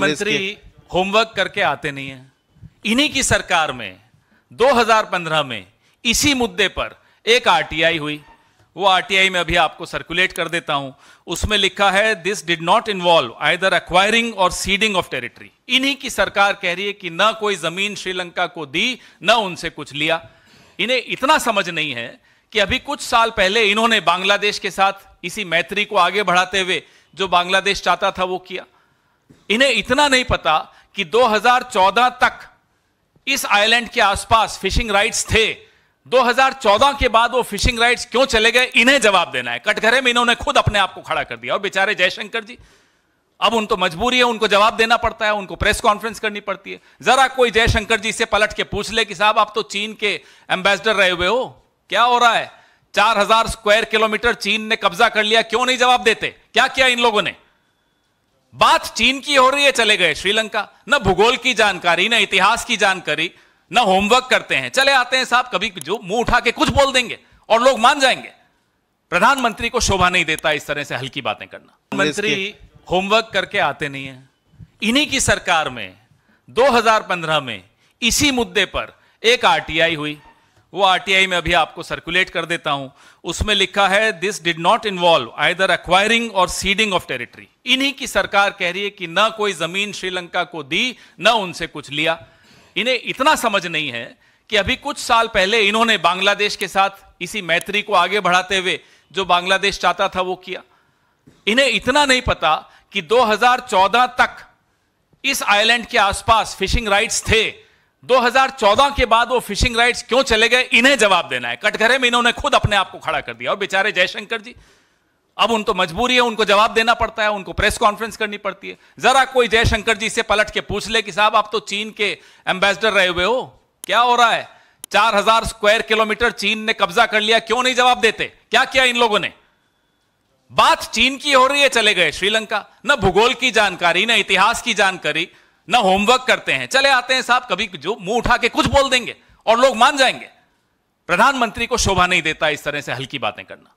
मंत्री होमवर्क करके आते नहीं है इन्हीं की सरकार में 2015 में इसी मुद्दे पर एक आरटीआई हुई वो आरटीआई में अभी आपको सर्कुलेट कर देता हूं उसमें लिखा है this did not involve either acquiring or ceding of territory इन्हीं की सरकार कह रही है कि ना कोई जमीन श्रीलंका को दी ना उनसे कुछ लिया इन्हें इतना समझ नहीं है कि अभी कुछ साल पहले इन्होंने बांग्लादेश के साथ इसी मैत्री को आगे बढ़ाते हुए जो बांग्लादेश चाहता था वो किया इन्हें इतना नहीं पता कि 2014 तक इस आइलैंड के आसपास फिशिंग राइट्स थे 2014 के बाद वो फिशिंग राइट्स क्यों चले गए इन्हें जवाब देना है कटघरे में इन्होंने खुद अपने आप को खड़ा कर दिया और बेचारे जयशंकर जी अब उन तो मजबूरी है उनको जवाब देना पड़ता है उनको प्रेस कॉन्फ्रेंस करनी पड़ती है जरा कोई जयशंकर जी से पलट के पूछ ले कि साहब आप तो चीन के एम्बेसडर रहे हुए हो क्या हो रहा है चार हजार स्क्वायर किलोमीटर चीन ने कब्जा कर लिया क्यों नहीं जवाब देते क्या किया इन लोगों ने बात चीन की हो रही है चले गए श्रीलंका न भूगोल की जानकारी न इतिहास की जानकारी न होमवर्क करते हैं चले आते हैं साहब कभी जो मुंह उठा के कुछ बोल देंगे और लोग मान जाएंगे प्रधानमंत्री को शोभा नहीं देता इस तरह से हल्की बातें करना मंत्री होमवर्क करके आते नहीं है इन्हीं की सरकार में 2015 में इसी मुद्दे पर एक आरटीआई हुई वो आरटीआई में अभी आपको सर्कुलेट कर देता हूं उसमें लिखा है this did not involve either acquiring or ceding of territory इन्हीं की सरकार कह रही है कि ना कोई जमीन श्रीलंका को दी ना उनसे कुछ लिया इन्हें इतना समझ नहीं है कि अभी कुछ साल पहले इन्होंने बांग्लादेश के साथ इसी मैत्री को आगे बढ़ाते हुए जो बांग्लादेश चाहता था वो किया इन्हें इतना नहीं पता कि 2014 तक इस आइलैंड के आसपास फिशिंग राइट्स थे 2014 के बाद वो फिशिंग राइट्स क्यों चले गए इन्हें जवाब देना है कटघरे में इन्होंने खुद अपने आप को खड़ा कर दिया और बेचारे जयशंकर जी अब उनको तो मजबूरी है उनको जवाब देना पड़ता है उनको प्रेस कॉन्फ्रेंस करनी पड़ती है जरा कोई जयशंकर जी से पलट के पूछ ले कि साहब आप तो चीन के एम्बेसडर रहे हुए हो क्या हो रहा है चार हजार स्क्वायर किलोमीटर चीन ने कब्जा कर लिया क्यों नहीं जवाब देते क्या किया इन लोगों ने बात चीन की हो रही है चले गए श्रीलंका न भूगोल की जानकारी न इतिहास की जानकारी ना होमवर्क करते हैं चले आते हैं साहब कभी जो मुंह उठा के कुछ बोल देंगे और लोग मान जाएंगे प्रधानमंत्री को शोभा नहीं देता इस तरह से हल्की बातें करना